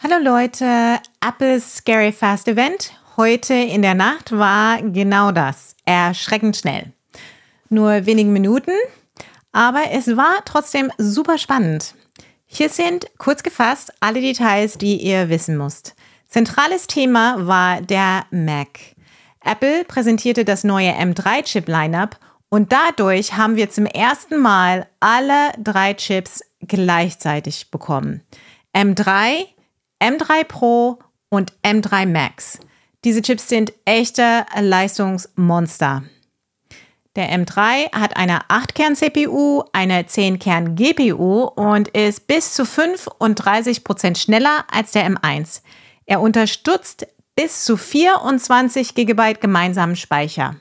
Hallo Leute, Apples Scary Fast Event. Heute in der Nacht war genau das. Erschreckend schnell. Nur wenige Minuten, aber es war trotzdem super spannend. Hier sind kurz gefasst alle Details, die ihr wissen müsst. Zentrales Thema war der Mac. Apple präsentierte das neue M3-Chip-Lineup und dadurch haben wir zum ersten Mal alle drei Chips gleichzeitig bekommen. M3, M3 Pro und M3 Max. Diese Chips sind echte Leistungsmonster. Der M3 hat eine 8-Kern-CPU, eine 10-Kern-GPU und ist bis zu 35 Prozent schneller als der M1. Er unterstützt bis zu 24 GB gemeinsamen Speicher.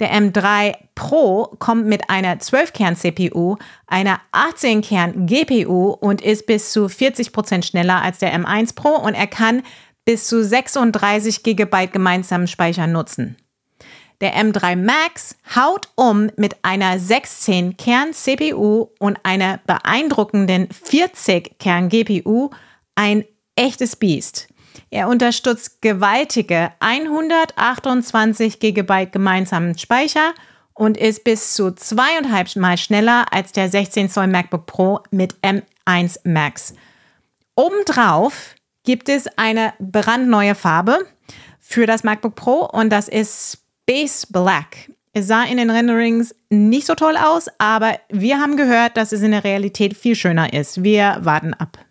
Der M3 Pro kommt mit einer 12-Kern-CPU, einer 18-Kern-GPU und ist bis zu 40% Prozent schneller als der M1 Pro und er kann bis zu 36 GB gemeinsamen Speicher nutzen. Der M3 Max haut um mit einer 16-Kern-CPU und einer beeindruckenden 40-Kern-GPU ein echtes Biest. Er unterstützt gewaltige 128 GB gemeinsamen Speicher und ist bis zu zweieinhalb Mal schneller als der 16 Zoll MacBook Pro mit M1 Max. Obendrauf gibt es eine brandneue Farbe für das MacBook Pro und das ist Space Black. Es sah in den Renderings nicht so toll aus, aber wir haben gehört, dass es in der Realität viel schöner ist. Wir warten ab.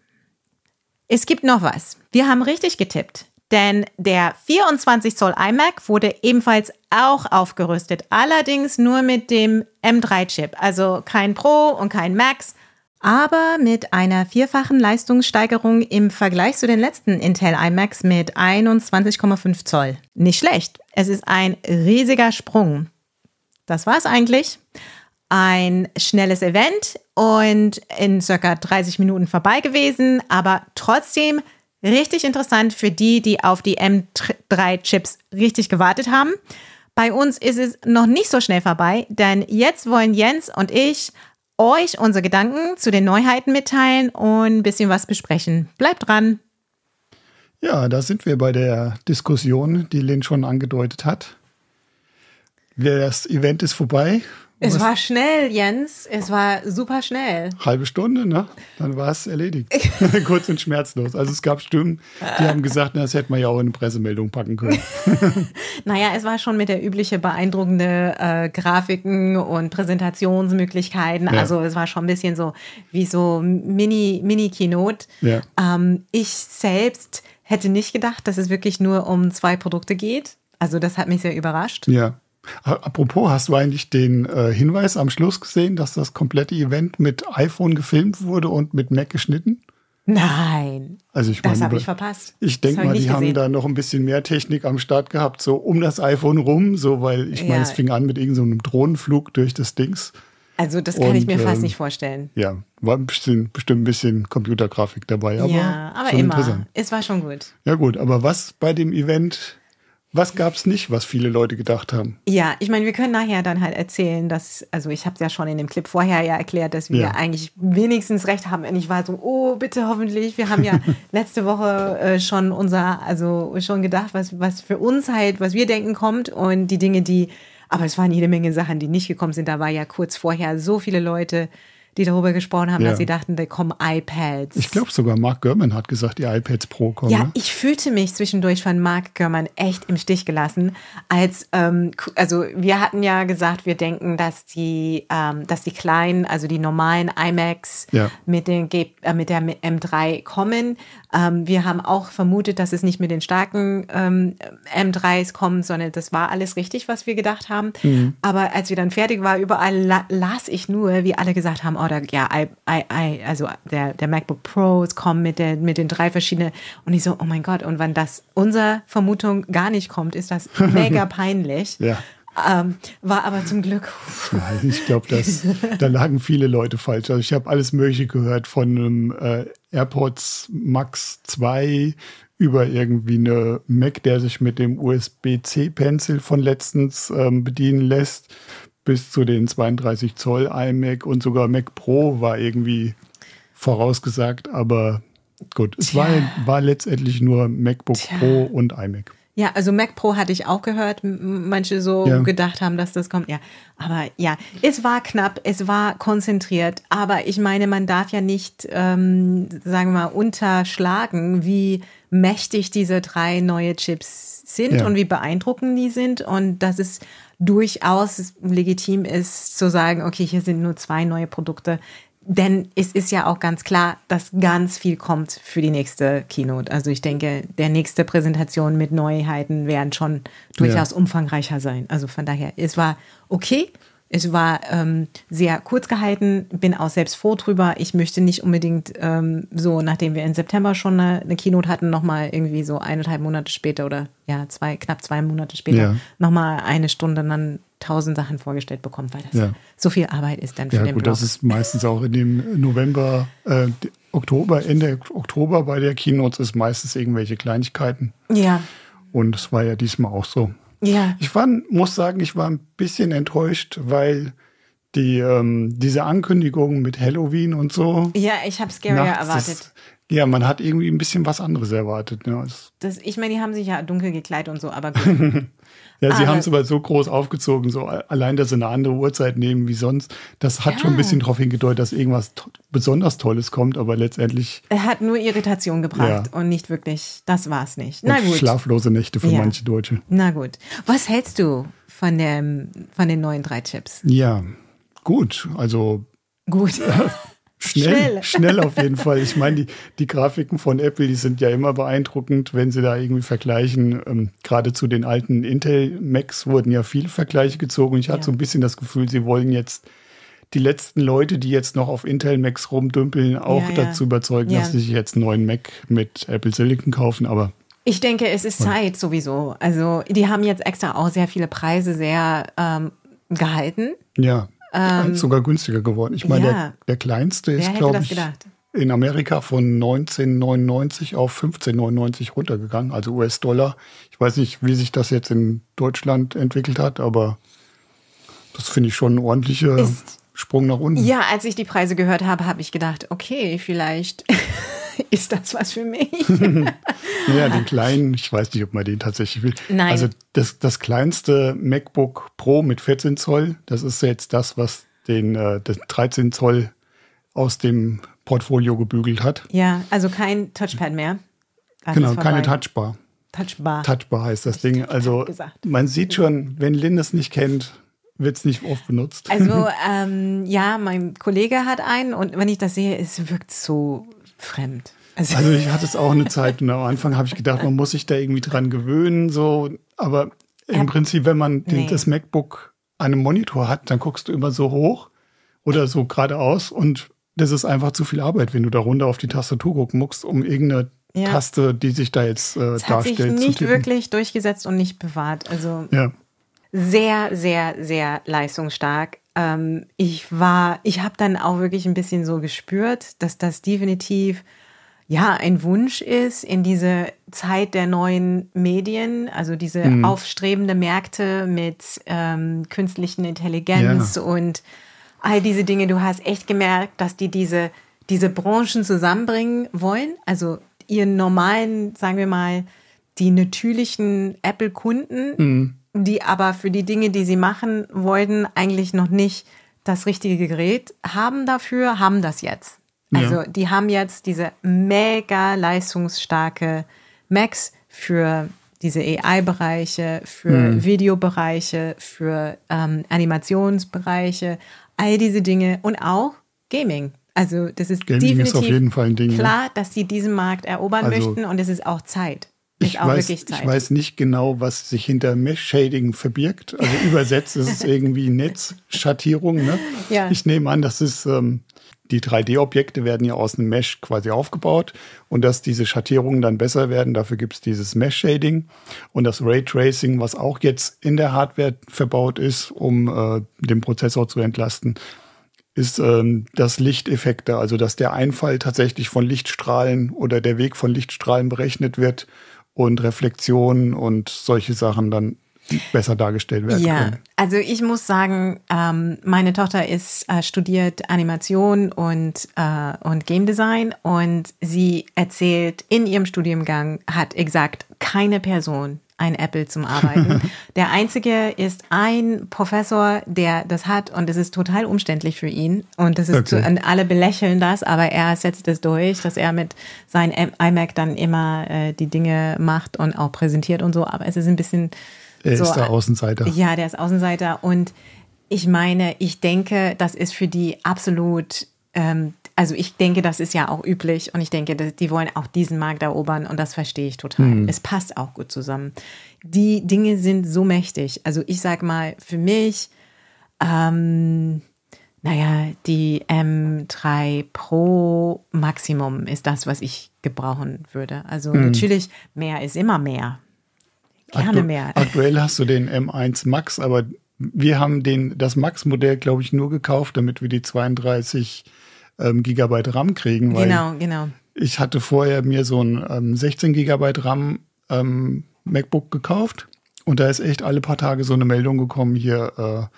Es gibt noch was. Wir haben richtig getippt. Denn der 24 Zoll iMac wurde ebenfalls auch aufgerüstet, allerdings nur mit dem M3-Chip, also kein Pro und kein Max, aber mit einer vierfachen Leistungssteigerung im Vergleich zu den letzten Intel iMacs mit 21,5 Zoll. Nicht schlecht, es ist ein riesiger Sprung. Das war's eigentlich ein schnelles Event und in circa 30 Minuten vorbei gewesen, aber trotzdem richtig interessant für die, die auf die M3-Chips richtig gewartet haben. Bei uns ist es noch nicht so schnell vorbei, denn jetzt wollen Jens und ich euch unsere Gedanken zu den Neuheiten mitteilen und ein bisschen was besprechen. Bleibt dran! Ja, da sind wir bei der Diskussion, die Lynn schon angedeutet hat. Das Event ist vorbei. Es war schnell, Jens. Es war super schnell. Halbe Stunde, ne? Dann war es erledigt. Kurz und schmerzlos. Also es gab Stimmen, die haben gesagt, das hätte man ja auch in eine Pressemeldung packen können. naja, es war schon mit der übliche beeindruckende äh, Grafiken und Präsentationsmöglichkeiten. Ja. Also es war schon ein bisschen so wie so Mini-Keynote. ja. ähm, ich selbst hätte nicht gedacht, dass es wirklich nur um zwei Produkte geht. Also das hat mich sehr überrascht. Ja. Apropos, hast du eigentlich den äh, Hinweis am Schluss gesehen, dass das komplette Event mit iPhone gefilmt wurde und mit Mac geschnitten? Nein. Also ich das habe ich verpasst. Ich denke mal, ich die gesehen. haben da noch ein bisschen mehr Technik am Start gehabt, so um das iPhone rum, so weil ich ja. meine, es fing an mit irgendeinem so Drohnenflug durch das Dings. Also das kann und, ich mir fast ähm, nicht vorstellen. Ja, war ein bisschen, bestimmt ein bisschen Computergrafik dabei, aber ja, aber immer. Es war schon gut. Ja gut, aber was bei dem Event was gab es nicht, was viele Leute gedacht haben? Ja, ich meine, wir können nachher dann halt erzählen, dass, also ich habe es ja schon in dem Clip vorher ja erklärt, dass wir ja. eigentlich wenigstens recht haben. Und ich war so, oh, bitte hoffentlich. Wir haben ja letzte Woche äh, schon unser, also schon gedacht, was, was für uns halt, was wir denken kommt und die Dinge, die, aber es waren jede Menge Sachen, die nicht gekommen sind. Da war ja kurz vorher so viele Leute die darüber gesprochen haben, ja. dass sie dachten, da kommen iPads. Ich glaube sogar Mark Gurman hat gesagt, die iPads Pro kommen. Ja, ne? ich fühlte mich zwischendurch von Mark Gurman echt im Stich gelassen, als ähm, also wir hatten ja gesagt, wir denken, dass die ähm, dass die kleinen, also die normalen iMacs ja. mit den G äh, mit der M3 kommen. Ähm, wir haben auch vermutet, dass es nicht mit den starken M3s ähm, kommt, sondern das war alles richtig, was wir gedacht haben. Mhm. Aber als wir dann fertig waren, überall la las ich nur, wie alle gesagt haben, oder ja, I, I, I, also der, der MacBook Pros kommen mit, der, mit den drei verschiedenen. Und ich so, oh mein Gott, und wann das unsere Vermutung gar nicht kommt, ist das mega peinlich. ja. Ähm, war aber zum Glück. Nein, ich glaube, da lagen viele Leute falsch. Also ich habe alles Mögliche gehört von einem äh, AirPods Max 2 über irgendwie eine Mac, der sich mit dem USB-C-Pencil von letztens ähm, bedienen lässt bis zu den 32 Zoll iMac und sogar Mac Pro war irgendwie vorausgesagt, aber gut, es war, war letztendlich nur MacBook Tja. Pro und iMac. Ja, also Mac Pro hatte ich auch gehört, manche so ja. gedacht haben, dass das kommt. Ja, aber ja, es war knapp, es war konzentriert, aber ich meine, man darf ja nicht, ähm, sagen wir mal, unterschlagen, wie mächtig diese drei neue Chips sind ja. und wie beeindruckend die sind und dass es durchaus legitim ist zu sagen, okay, hier sind nur zwei neue Produkte. Denn es ist ja auch ganz klar, dass ganz viel kommt für die nächste Keynote. Also ich denke, der nächste Präsentation mit Neuheiten werden schon durchaus ja. umfangreicher sein. Also von daher, es war okay. Es war ähm, sehr kurz gehalten, bin auch selbst froh drüber. Ich möchte nicht unbedingt ähm, so, nachdem wir im September schon eine, eine Keynote hatten, nochmal irgendwie so eineinhalb Monate später oder ja, zwei, knapp zwei Monate später ja. nochmal eine Stunde dann tausend Sachen vorgestellt bekommen, weil das ja. so viel Arbeit ist dann für ja, den gut, Blog. Das ist meistens auch in dem November, äh, Oktober, Ende Oktober bei der Keynote ist meistens irgendwelche Kleinigkeiten. Ja. Und es war ja diesmal auch so. Ja. Ich war, muss sagen, ich war ein bisschen enttäuscht, weil die ähm, diese Ankündigung mit Halloween und so. Ja, ich habe Scarier erwartet. Ja, man hat irgendwie ein bisschen was anderes erwartet. Ne? Das, ich meine, die haben sich ja dunkel gekleidet und so, aber gut. ja, sie haben es aber so groß aufgezogen, so allein, dass sie eine andere Uhrzeit nehmen wie sonst. Das hat ja. schon ein bisschen darauf hingedeutet, dass irgendwas to besonders Tolles kommt, aber letztendlich. Er hat nur Irritation gebracht ja. und nicht wirklich, das war es nicht. Na und gut. Schlaflose Nächte für ja. manche Deutsche. Na gut. Was hältst du von, dem, von den neuen drei Chips? Ja, gut. Also. Gut. Schnell, schnell, schnell auf jeden Fall. Ich meine, die, die Grafiken von Apple, die sind ja immer beeindruckend, wenn sie da irgendwie vergleichen. Ähm, Gerade zu den alten Intel Macs wurden ja viele Vergleiche gezogen. Ich ja. hatte so ein bisschen das Gefühl, sie wollen jetzt die letzten Leute, die jetzt noch auf Intel Macs rumdümpeln, auch ja, ja. dazu überzeugen, dass sie sich jetzt einen neuen Mac mit Apple Silicon kaufen. Aber ich denke, es ist Zeit sowieso. Also die haben jetzt extra auch sehr viele Preise sehr ähm, gehalten. Ja. Ähm, sogar günstiger geworden. Ich meine, ja. der, der, kleinste ist, glaube ich, gedacht? in Amerika von 1999 auf 1599 runtergegangen, also US-Dollar. Ich weiß nicht, wie sich das jetzt in Deutschland entwickelt hat, aber das finde ich schon ein ordentlicher ist, Sprung nach unten. Ja, als ich die Preise gehört habe, habe ich gedacht, okay, vielleicht ist das was für mich? ja, den kleinen, ich weiß nicht, ob man den tatsächlich will. Nein. Also das, das kleinste MacBook Pro mit 14 Zoll, das ist jetzt das, was den, äh, den 13 Zoll aus dem Portfolio gebügelt hat. Ja, also kein Touchpad mehr. Alles genau, keine Touchbar. Touchbar. Touchbar heißt das ich Ding. Also man sieht schon, wenn Lynn es nicht kennt, wird es nicht oft benutzt. Also ähm, ja, mein Kollege hat einen und wenn ich das sehe, es wirkt so fremd. Also, also ich hatte es auch eine Zeit und am Anfang habe ich gedacht, man muss sich da irgendwie dran gewöhnen, so, aber im ja, Prinzip, wenn man den, nee. das MacBook an einem Monitor hat, dann guckst du immer so hoch oder so geradeaus und das ist einfach zu viel Arbeit, wenn du da runter auf die Tastatur gucken musst, um irgendeine ja. Taste, die sich da jetzt äh, das darstellt. Hat sich nicht wirklich durchgesetzt und nicht bewahrt. Also ja. sehr, sehr, sehr leistungsstark ähm, ich war, ich habe dann auch wirklich ein bisschen so gespürt, dass das definitiv ja ein Wunsch ist in diese Zeit der neuen Medien, also diese mhm. aufstrebende Märkte mit ähm, künstlichen Intelligenz ja. und all diese Dinge. Du hast echt gemerkt, dass die diese diese Branchen zusammenbringen wollen, also ihren normalen, sagen wir mal, die natürlichen Apple-Kunden mhm die aber für die Dinge, die sie machen wollten, eigentlich noch nicht das richtige Gerät haben dafür, haben das jetzt. Also ja. die haben jetzt diese mega leistungsstarke Max für diese AI-Bereiche, für mhm. Videobereiche, für ähm, Animationsbereiche, all diese Dinge und auch Gaming. Also das ist Gaming definitiv ist auf jeden Fall ein Ding, ne? klar, dass sie diesen Markt erobern also möchten und es ist auch Zeit ich weiß, Ich weiß nicht genau, was sich hinter Mesh-Shading verbirgt. Also übersetzt ist es irgendwie Netzschattierung. Ne? Ja. Ich nehme an, das ist, ähm, die 3D-Objekte werden ja aus einem Mesh quasi aufgebaut und dass diese Schattierungen dann besser werden, dafür gibt es dieses Mesh-Shading und das Raytracing, was auch jetzt in der Hardware verbaut ist, um äh, den Prozessor zu entlasten, ist ähm, das Lichteffekte, also dass der Einfall tatsächlich von Lichtstrahlen oder der Weg von Lichtstrahlen berechnet wird und Reflexionen und solche Sachen dann besser dargestellt werden ja, können. Also ich muss sagen, ähm, meine Tochter ist äh, studiert Animation und, äh, und Game Design und sie erzählt in ihrem Studiengang hat exakt keine Person ein Apple zum Arbeiten. der einzige ist ein Professor, der das hat und es ist total umständlich für ihn und das ist okay. zu, und alle belächeln das, aber er setzt es durch, dass er mit seinem iMac dann immer äh, die Dinge macht und auch präsentiert und so, aber es ist ein bisschen er so, ist der Außenseiter. Ja, der ist Außenseiter und ich meine, ich denke, das ist für die absolut ähm, also ich denke, das ist ja auch üblich und ich denke, die wollen auch diesen Markt erobern und das verstehe ich total. Mhm. Es passt auch gut zusammen. Die Dinge sind so mächtig. Also ich sag mal, für mich, ähm, naja, die M3 Pro Maximum ist das, was ich gebrauchen würde. Also mhm. natürlich, mehr ist immer mehr. Gerne Aktu mehr. Aktuell hast du den M1 Max, aber wir haben den, das Max-Modell, glaube ich, nur gekauft, damit wir die 32 ähm, Gigabyte RAM kriegen. genau, genau. Ich hatte vorher mir so ein ähm, 16 Gigabyte RAM ähm, MacBook gekauft und da ist echt alle paar Tage so eine Meldung gekommen, hier äh,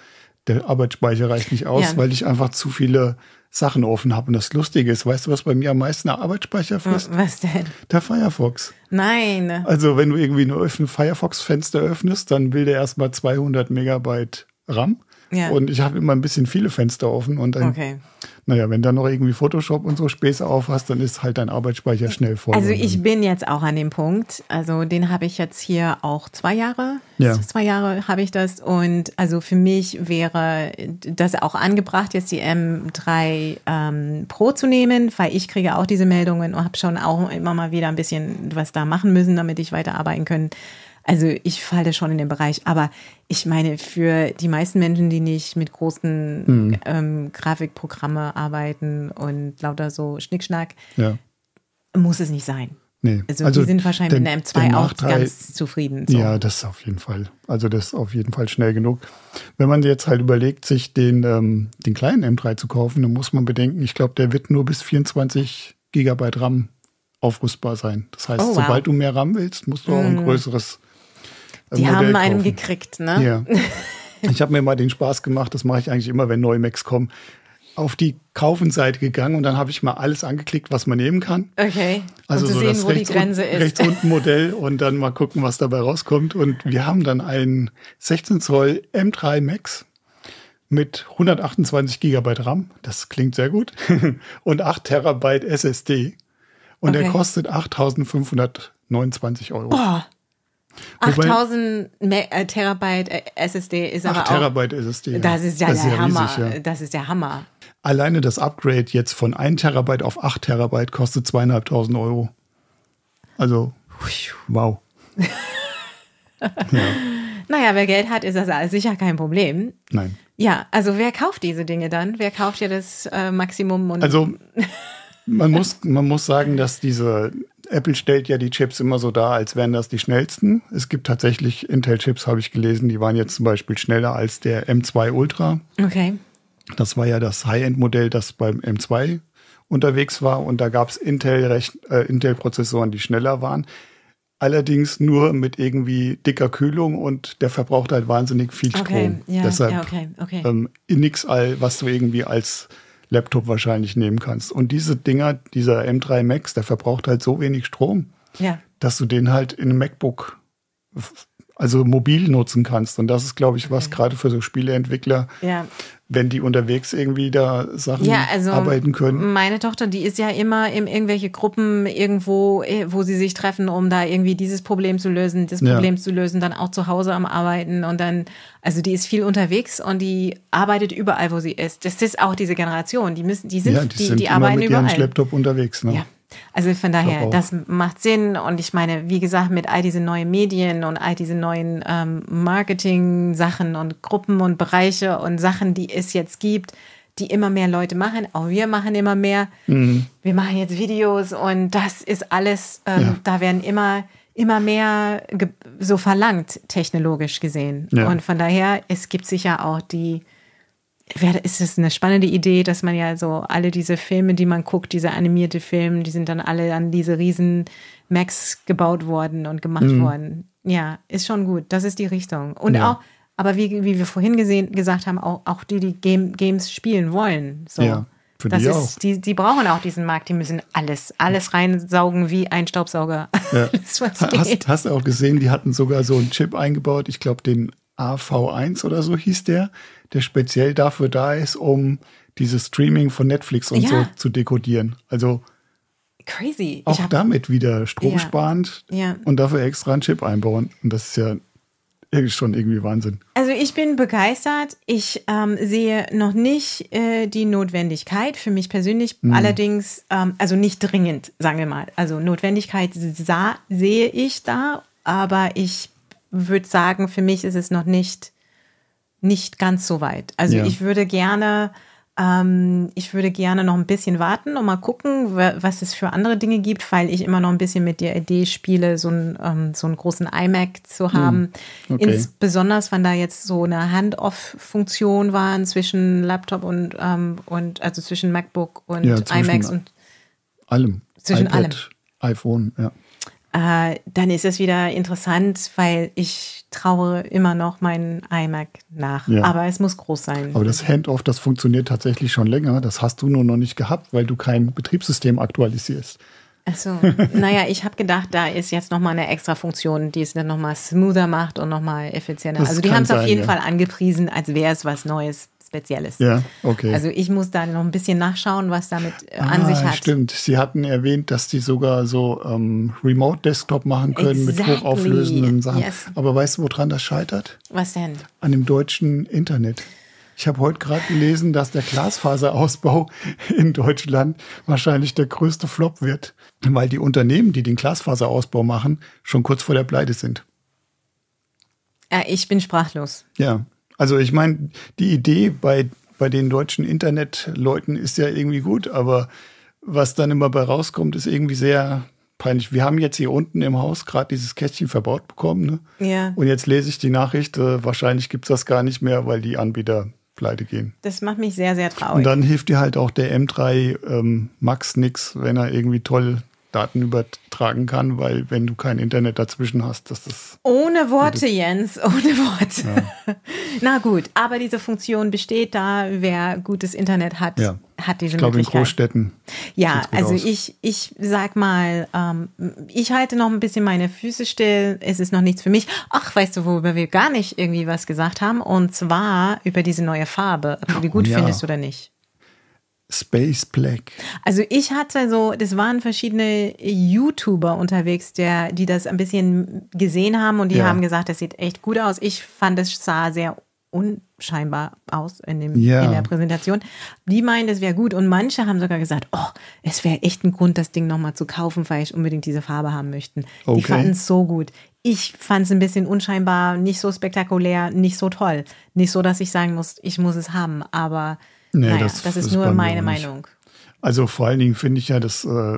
der Arbeitsspeicher reicht nicht aus, ja. weil ich einfach zu viele Sachen offen habe. Und das Lustige ist, weißt du, was bei mir am meisten Arbeitsspeicher frisst? Was denn? Der Firefox. Nein. Also wenn du irgendwie ein Firefox-Fenster öffnest, dann will der erstmal 200 Megabyte RAM. Ja. Und ich habe immer ein bisschen viele Fenster offen und dann okay. Naja, wenn da noch irgendwie Photoshop und so Späße auf hast, dann ist halt dein Arbeitsspeicher schnell voll. Also ich bin jetzt auch an dem Punkt. Also den habe ich jetzt hier auch zwei Jahre. Ja. Zwei Jahre habe ich das. Und also für mich wäre das auch angebracht, jetzt die M3 ähm, Pro zu nehmen, weil ich kriege auch diese Meldungen und habe schon auch immer mal wieder ein bisschen was da machen müssen, damit ich weiterarbeiten kann. Also ich falle schon in den Bereich, aber ich meine, für die meisten Menschen, die nicht mit großen mhm. ähm, Grafikprogramme arbeiten und lauter so Schnickschnack, ja. muss es nicht sein. Nee. Also, also die sind wahrscheinlich den, mit m 2 auch ganz zufrieden. So. Ja, das ist auf jeden Fall. Also das ist auf jeden Fall schnell genug. Wenn man jetzt halt überlegt, sich den, ähm, den kleinen M3 zu kaufen, dann muss man bedenken, ich glaube, der wird nur bis 24 Gigabyte RAM aufrüstbar sein. Das heißt, oh, wow. sobald du mehr RAM willst, musst du auch ein mhm. größeres die Modell haben einen kaufen. gekriegt, ne? Ja. Ich habe mir mal den Spaß gemacht, das mache ich eigentlich immer, wenn neue Macs kommen, auf die Kaufenseite gegangen und dann habe ich mal alles angeklickt, was man nehmen kann. Okay. Also um so sehen, das wo rechts, die Grenze unten, ist. rechts unten Modell und dann mal gucken, was dabei rauskommt. Und wir haben dann einen 16 Zoll M3 Max mit 128 Gigabyte RAM. Das klingt sehr gut. und 8 Terabyte SSD. Und okay. der kostet 8.529 Euro. Boah. 8000 äh, Terabyte äh, SSD ist aber 8 Terabyte SSD. Das ist ja das der ist Hammer. Riesig, ja. Das ist der Hammer. Alleine das Upgrade jetzt von 1 Terabyte auf 8 Terabyte kostet zweieinhalbtausend Euro. Also, wow. ja. Naja, wer Geld hat, ist das sicher kein Problem. Nein. Ja, also wer kauft diese Dinge dann? Wer kauft ja das äh, Maximum? also man muss, man muss sagen, dass diese Apple stellt ja die Chips immer so dar, als wären das die schnellsten. Es gibt tatsächlich Intel-Chips, habe ich gelesen, die waren jetzt zum Beispiel schneller als der M2 Ultra. Okay. Das war ja das High-End-Modell, das beim M2 unterwegs war. Und da gab es äh, Intel-Prozessoren, äh, Intel die schneller waren. Allerdings nur mit irgendwie dicker Kühlung und der verbraucht halt wahnsinnig viel Strom. Okay, ja, Deshalb ja, okay, okay. Ähm, nix was du irgendwie als Laptop wahrscheinlich nehmen kannst. Und diese Dinger, dieser M3 Max, der verbraucht halt so wenig Strom, ja. dass du den halt in einem MacBook, also mobil nutzen kannst. Und das ist, glaube ich, was gerade für so Spieleentwickler ja wenn die unterwegs irgendwie da Sachen ja, also arbeiten können. Meine Tochter, die ist ja immer in irgendwelche Gruppen irgendwo, äh, wo sie sich treffen, um da irgendwie dieses Problem zu lösen, das Problem ja. zu lösen, dann auch zu Hause am Arbeiten und dann, also die ist viel unterwegs und die arbeitet überall, wo sie ist. Das ist auch diese Generation, die müssen, die sind, ja, die, die, die arbeiten mit überall. Mit ihrem Laptop unterwegs, ne? Ja. Also von daher, das macht Sinn. Und ich meine, wie gesagt, mit all diesen neuen Medien und all diesen neuen ähm, Marketing-Sachen und Gruppen und Bereiche und Sachen, die es jetzt gibt, die immer mehr Leute machen. Auch wir machen immer mehr. Mhm. Wir machen jetzt Videos und das ist alles, ähm, ja. da werden immer, immer mehr so verlangt, technologisch gesehen. Ja. Und von daher, es gibt sicher auch die ist es eine spannende Idee, dass man ja so alle diese Filme, die man guckt, diese animierte Filme, die sind dann alle an diese riesen Max gebaut worden und gemacht mhm. worden. Ja, ist schon gut. Das ist die Richtung. Und ja. auch, aber wie, wie wir vorhin gesehen, gesagt haben, auch, auch die, die Game, Games spielen wollen. So. Ja, für das die ist, auch. Die, die brauchen auch diesen Markt, die müssen alles, alles reinsaugen wie ein Staubsauger. Ja. das, hast, hast, du auch gesehen, die hatten sogar so einen Chip eingebaut, ich glaube den AV1 oder so hieß der, der speziell dafür da ist, um dieses Streaming von Netflix und ja. so zu dekodieren. Also crazy. Auch hab, damit wieder stromsparend ja. ja. und dafür extra einen Chip einbauen. Und das ist ja schon irgendwie Wahnsinn. Also ich bin begeistert. Ich ähm, sehe noch nicht äh, die Notwendigkeit für mich persönlich. Mhm. Allerdings, ähm, also nicht dringend, sagen wir mal. Also Notwendigkeit sah, sehe ich da, aber ich würde sagen, für mich ist es noch nicht, nicht ganz so weit. Also ja. ich würde gerne, ähm, ich würde gerne noch ein bisschen warten und mal gucken, was es für andere Dinge gibt, weil ich immer noch ein bisschen mit der Idee spiele, so, ein, ähm, so einen großen iMac zu hm, haben. Okay. Insbesondere, wenn da jetzt so eine Hand-off-Funktion war zwischen Laptop und, ähm, und also zwischen MacBook und ja, zwischen iMacs und allem. Zwischen iPad, allem. iPhone, ja äh, dann ist es wieder interessant, weil ich traue immer noch meinen iMac nach. Ja. Aber es muss groß sein. Aber das Handoff, das funktioniert tatsächlich schon länger. Das hast du nur noch nicht gehabt, weil du kein Betriebssystem aktualisierst. Achso, naja, ich habe gedacht, da ist jetzt nochmal eine extra Funktion, die es dann nochmal smoother macht und nochmal effizienter. Das also die haben es auf jeden ja. Fall angepriesen, als wäre es was Neues. Spezielles. Ja, okay. Also ich muss da noch ein bisschen nachschauen, was damit äh, ah, an sich hat. Stimmt, Sie hatten erwähnt, dass die sogar so ähm, Remote-Desktop machen können exactly. mit hochauflösenden Sachen. Yes. Aber weißt du, woran das scheitert? Was denn? An dem deutschen Internet. Ich habe heute gerade gelesen, dass der Glasfaserausbau in Deutschland wahrscheinlich der größte Flop wird, weil die Unternehmen, die den Glasfaserausbau machen, schon kurz vor der Pleite sind. Äh, ich bin sprachlos. Ja, also ich meine, die Idee bei, bei den deutschen Internetleuten ist ja irgendwie gut, aber was dann immer bei rauskommt, ist irgendwie sehr peinlich. Wir haben jetzt hier unten im Haus gerade dieses Kästchen verbaut bekommen. Ne? Ja. Und jetzt lese ich die Nachricht, äh, wahrscheinlich gibt es das gar nicht mehr, weil die Anbieter pleite gehen. Das macht mich sehr, sehr traurig. Und dann hilft dir halt auch der M3 ähm, Max nix, wenn er irgendwie toll Daten übertragen kann, weil wenn du kein Internet dazwischen hast, dass das Ohne Worte, Jens, ohne Worte. Ja. Na gut, aber diese Funktion besteht da, wer gutes Internet hat, ja. hat diese ich glaube, Möglichkeit. in Großstädten. Ja, also aus. ich, ich sag mal, ähm, ich halte noch ein bisschen meine Füße still, es ist noch nichts für mich. Ach, weißt du, worüber wir gar nicht irgendwie was gesagt haben? Und zwar über diese neue Farbe, ob du die gut oh, ja. findest oder nicht. Space Black. Also ich hatte so, das waren verschiedene YouTuber unterwegs, der, die das ein bisschen gesehen haben und die ja. haben gesagt, das sieht echt gut aus. Ich fand, es sah sehr unscheinbar aus in, dem, ja. in der Präsentation. Die meinen, das wäre gut und manche haben sogar gesagt, oh, es wäre echt ein Grund, das Ding nochmal zu kaufen, weil ich unbedingt diese Farbe haben möchte. Okay. Die fanden es so gut. Ich fand es ein bisschen unscheinbar, nicht so spektakulär, nicht so toll. Nicht so, dass ich sagen muss, ich muss es haben, aber Nee, naja, das, das, ist nur meine Meinung. Also vor allen Dingen finde ich ja, dass, äh,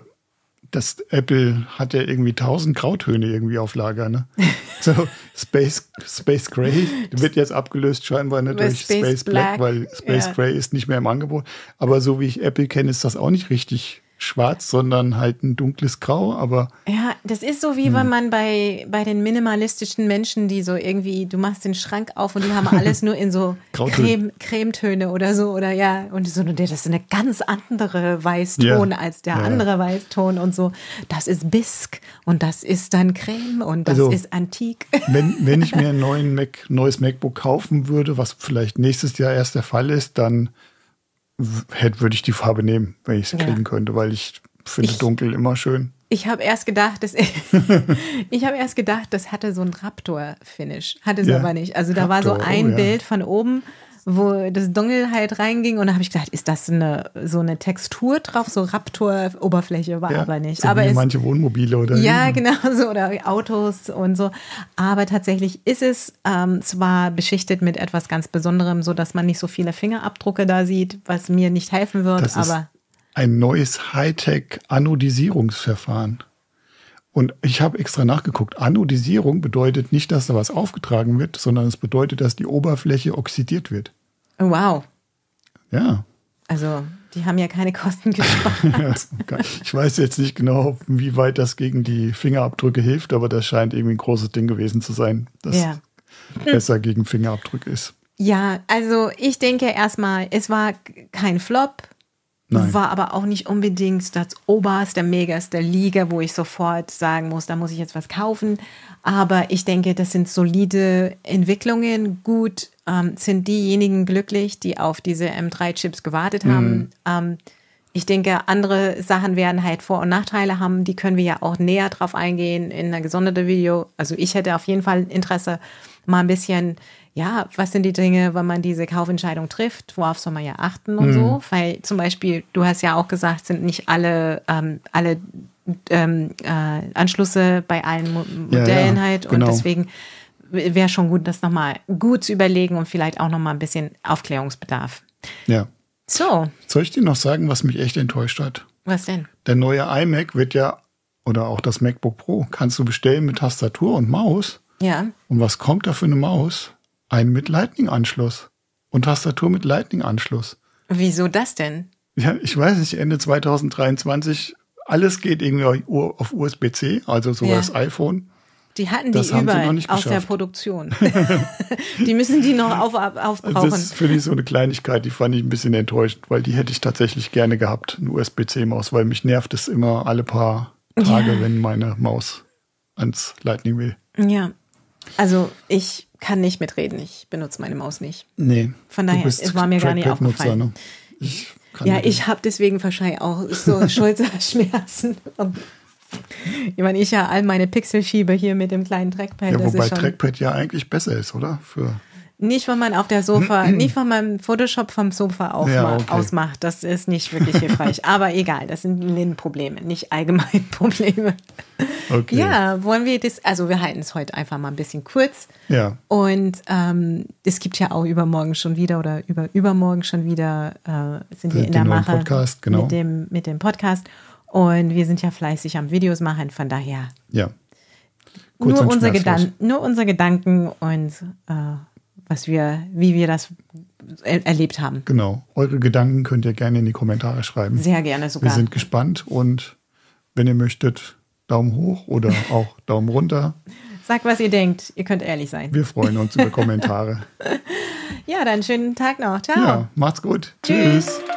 dass Apple hat ja irgendwie tausend Grautöne irgendwie auf Lager, ne? So, Space, Space Gray wird jetzt abgelöst scheinbar ne, durch Space, Space Black, Black, weil Space ja. Gray ist nicht mehr im Angebot. Aber so wie ich Apple kenne, ist das auch nicht richtig schwarz, sondern halt ein dunkles Grau, aber. Ja, das ist so wie mh. wenn hm. man bei, bei den minimalistischen Menschen, die so irgendwie, du machst den Schrank auf und die haben alles nur in so Creme, Cremetöne oder so, oder ja, und so, das ist eine ganz andere Weißton ja. als der ja, andere Weißton und so. Das ist Bisk und das ist dann Creme und das also, ist Antik. Wenn, wenn ich mir ein neuen Mac, neues MacBook kaufen würde, was vielleicht nächstes Jahr erst der Fall ist, dann hätte, würde ich die Farbe nehmen, wenn ich sie ja. kriegen könnte, weil ich finde ich, dunkel immer schön. Ich habe erst gedacht, dass ich, ich habe erst gedacht, das hatte so ein Raptor-Finish. Hatte es ja. aber nicht. Also da Raptor, war so ein oh, Bild von oben wo das Dongel halt reinging und da habe ich gedacht, ist das eine, so eine Textur drauf, so Raptor-Oberfläche war ja, aber nicht. So aber wie es, manche Wohnmobile oder Ja, genau so oder Autos und so. Aber tatsächlich ist es ähm, zwar beschichtet mit etwas ganz Besonderem, sodass man nicht so viele Fingerabdrucke da sieht, was mir nicht helfen wird. Das aber ein neues Hightech-Anodisierungsverfahren. Und ich habe extra nachgeguckt. Anodisierung bedeutet nicht, dass da was aufgetragen wird, sondern es bedeutet, dass die Oberfläche oxidiert wird. Wow. Ja. Also, die haben ja keine Kosten gespart. ich weiß jetzt nicht genau, wie weit das gegen die Fingerabdrücke hilft, aber das scheint irgendwie ein großes Ding gewesen zu sein, dass ja. Hm. besser gegen Fingerabdrücke ist. Ja, also ich denke erstmal, es war kein Flop. Nein. War aber auch nicht unbedingt das oberste, Megas, der Liga, wo ich sofort sagen muss, da muss ich jetzt was kaufen. Aber ich denke, das sind solide Entwicklungen. Gut ähm, sind diejenigen glücklich, die auf diese M3-Chips gewartet haben. Mhm. Ähm, ich denke, andere Sachen werden halt Vor- und Nachteile haben. Die können wir ja auch näher drauf eingehen in einer gesonderten Video. Also ich hätte auf jeden Fall Interesse, mal ein bisschen, ja, was sind die Dinge, wenn man diese Kaufentscheidung trifft, worauf soll man ja achten und mhm. so. Weil zum Beispiel, du hast ja auch gesagt, sind nicht alle, ähm, alle ähm, äh, Anschlüsse bei allen Mo Modellen ja, ja, halt. Genau. Und deswegen wäre schon gut, das nochmal gut zu überlegen und vielleicht auch nochmal ein bisschen Aufklärungsbedarf. Ja. So. Soll ich dir noch sagen, was mich echt enttäuscht hat? Was denn? Der neue iMac wird ja, oder auch das MacBook Pro, kannst du bestellen mit Tastatur und Maus. Ja. Und was kommt da für eine Maus? Ein mit Lightning-Anschluss. Und Tastatur mit Lightning-Anschluss. Wieso das denn? Ja, ich weiß nicht, Ende 2023, alles geht irgendwie auf USB-C, also so ja. das iPhone. Die hatten das die überall aus der Produktion. die müssen die noch auf, aufbrauchen. Das ist für mich so eine Kleinigkeit, die fand ich ein bisschen enttäuscht, weil die hätte ich tatsächlich gerne gehabt, eine USB-C-Maus, weil mich nervt es immer alle paar Tage, ja. wenn meine Maus ans Lightning will. Ja, also ich kann nicht mitreden. Ich benutze meine Maus nicht. Nee. Von daher, es war mir gar nicht aufgefallen. Nutzer, ne? Ich ja, ich habe deswegen wahrscheinlich auch so Schulterschmerzen ich meine, ich ja all meine Pixel schiebe hier mit dem kleinen Trackpad. Ja, wobei Trackpad ja eigentlich besser ist, oder? Für nicht, wenn man auf der Sofa, nicht, wenn man Photoshop vom Sofa aufmacht, ja, okay. ausmacht. Das ist nicht wirklich hilfreich. Aber egal, das sind Lin-Probleme, nicht allgemein Probleme. Okay. Ja, wollen wir das, also wir halten es heute einfach mal ein bisschen kurz. Ja. Und ähm, es gibt ja auch übermorgen schon wieder oder über, übermorgen schon wieder äh, sind wir äh, in der Mache Podcast, genau. mit, dem, mit dem Podcast. Und wir sind ja fleißig am Videos machen, von daher. Ja. Kurz nur, unser nur unsere Gedanken und äh, was wir, wie wir das er erlebt haben. Genau. Eure Gedanken könnt ihr gerne in die Kommentare schreiben. Sehr gerne sogar. Wir sind gespannt und wenn ihr möchtet, Daumen hoch oder auch Daumen runter. Sagt, was ihr denkt. Ihr könnt ehrlich sein. Wir freuen uns über Kommentare. ja, dann schönen Tag noch. Ciao. Ja, macht's gut. Tschüss. Tschüss.